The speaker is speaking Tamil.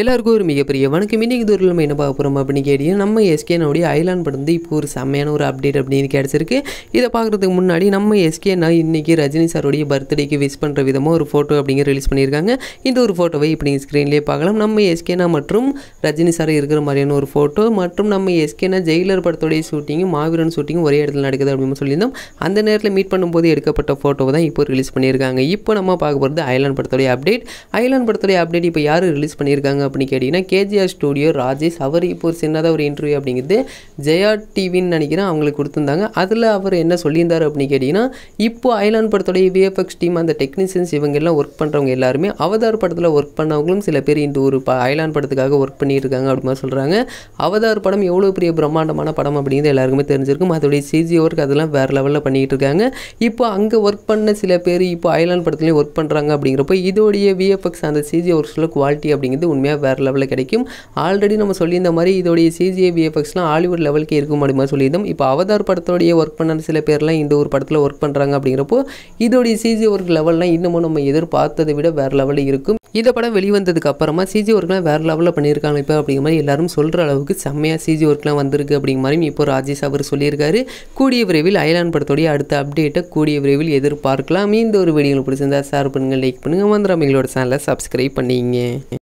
எல்லாருக்கும் ஒரு மிகப்பெரிய வணக்கம் இன்றைக்கு தூரில் நம்ம என்ன பார்க்க போகிறோம் அப்படின்னு கேட்டீங்க நம்ம எஸ்கேனுடைய ஐலாண்ட் படம் வந்து இப்போ ஒரு செம்மையான ஒரு அப்டேட் அப்படின்னு கிடச்சிருக்கு இதை பார்க்குறதுக்கு முன்னாடி நம்ம எஸ்கேனா இன்றைக்கி ரஜினி சாருடைய பர்த்டேக்கு விஷ் பண்ணுற விதமாக ஒரு ஃபோட்டோ அப்படிங்கிற ரிலீஸ் பண்ணியிருக்காங்க இந்த ஒரு ஃபோட்டோவை இப்போ நீங்கள் ஸ்க்ரீன்லேயே பார்க்கலாம் நம்ம எஸ்கேனா மற்றும் ரஜினி சார் இருக்கிற மாதிரியான ஒரு ஃபோட்டோ மற்றும் நம்ம எஸ்கேனா ஜெயிலர் படத்துடைய ஷூட்டிங்கும் மாவீரன் ஷூட்டிங்கும் ஒரே இடத்துல நடக்குது அப்படின்னு சொல்லியிருந்தோம் அந்த நேரத்தில் மீட் பண்ணும்போது எடுக்கப்பட்ட ஃபோட்டோவை தான் இப்போ ரிலீஸ் பண்ணியிருக்காங்க இப்போ நம்ம பார்க்க போகிறது ஐலாண்ட் படத்துடைய அப்டேட் ஐலாண்ட் படத்துடைய அப்டேட் இப்போ யார் ரிலீஸ் பண்ணியிருக்காங்க அப்படின்னு கேட்டிங்கன்னா கேஜிஆர் ஸ்டூடியோ ராஜேஷ் அவர் இப்போ ஒரு சின்னதாக ஒரு இன்டர்வியூ அப்படிங்கிறது ஜெயா டிவின்னு நினைக்கிறேன் அவங்களுக்கு கொடுத்துருந்தாங்க அதில் அவர் என்ன சொல்லியிருந்தார் அப்படின்னு கேட்டிங்கன்னா இப்போ ஐலாண்ட் படத்துடைய விஎஃப்எக்ஸ் டீம் அந்த டெக்னீஷியன்ஸ் இவங்கெல்லாம் ஒர்க் பண்ணுறவங்க எல்லாருமே அவதார் படத்தில் ஒர்க் பண்ணவங்களும் சில பேர் இந்த ஒரு ஐலாண்ட் படத்துக்காக ஒர்க் பண்ணியிருக்காங்க அப்படிமா சொல்கிறாங்க அவதார் படம் எவ்வளோ பெரிய பிரம்மாண்டமான படம் அப்படிங்கிறது எல்லாருக்குமே தெரிஞ்சிருக்கும் அதோடைய சிஜி ஒர்க் அதெல்லாம் வேறு லெவலில் பண்ணிகிட்டு இருக்காங்க இப்போ அங்கே ஒர்க் பண்ண சில பேர் இப்போ ஐலாண்ட் படத்துலேயும் ஒர்க் பண்ணுறாங்க அப்படிங்கிறப்போ இதோடைய விஎஃப்எக்ஸ் அந்த சிஜி ஒர்க்ஸில் குவாலிட்டி அப்படிங்கிறது உண்மையாக வேறு லெவலில் கிடைக்கும் ஆல்ரெடி நம்ம சொல்லியிருந்த மாதிரி இதோடைய சிஜிஏ விஎஃப்எக்ஸ்லாம் ஹாலிவுட் லெவலுக்கு இருக்கும் மாதிரி சொல்லியிருந்தோம் இப்போ அவதார் படத்தோடைய ஒர்க் பண்ண சில பேர்லாம் இந்த ஒரு படத்தில் ஒர்க் பண்ணுறாங்க அப்படிங்கிறப்போ இதோடைய சிஜி ஒர்க் லெவல்லாம் இன்னமும் நம்ம எதிர்பார்த்ததை விட வேறு லெவலில் இருக்கும் இந்த படம் வெளிவந்ததுக்கு அப்புறமா சிஜி ஒர்க்லாம் வேறு லெவலில் பண்ணியிருக்காங்க இப்போ அப்படிங்கிற மாதிரி எல்லாரும் சொல்கிற அளவுக்கு செம்மையாக சிஜி ஒர்க்லாம் வந்திருக்கு அப்படிங்க மாதிரி இப்போ ராஜேஷ் அவர் சொல்லியிருக்காரு கூடிய விரைவில் அயலான் படத்தோடைய அடுத்த அப்டேட்டை கூடிய விரைவில் எதிர்பார்க்கலாம் இந்த ஒரு வீடியோ பிடிச்சிருந்தா ஷேர் பண்ணுங்கள் லைக் பண்ணுங்கள் மந்திரம் எங்களோட சேனலை சப்ஸ்கிரைப் பண்ணிங்க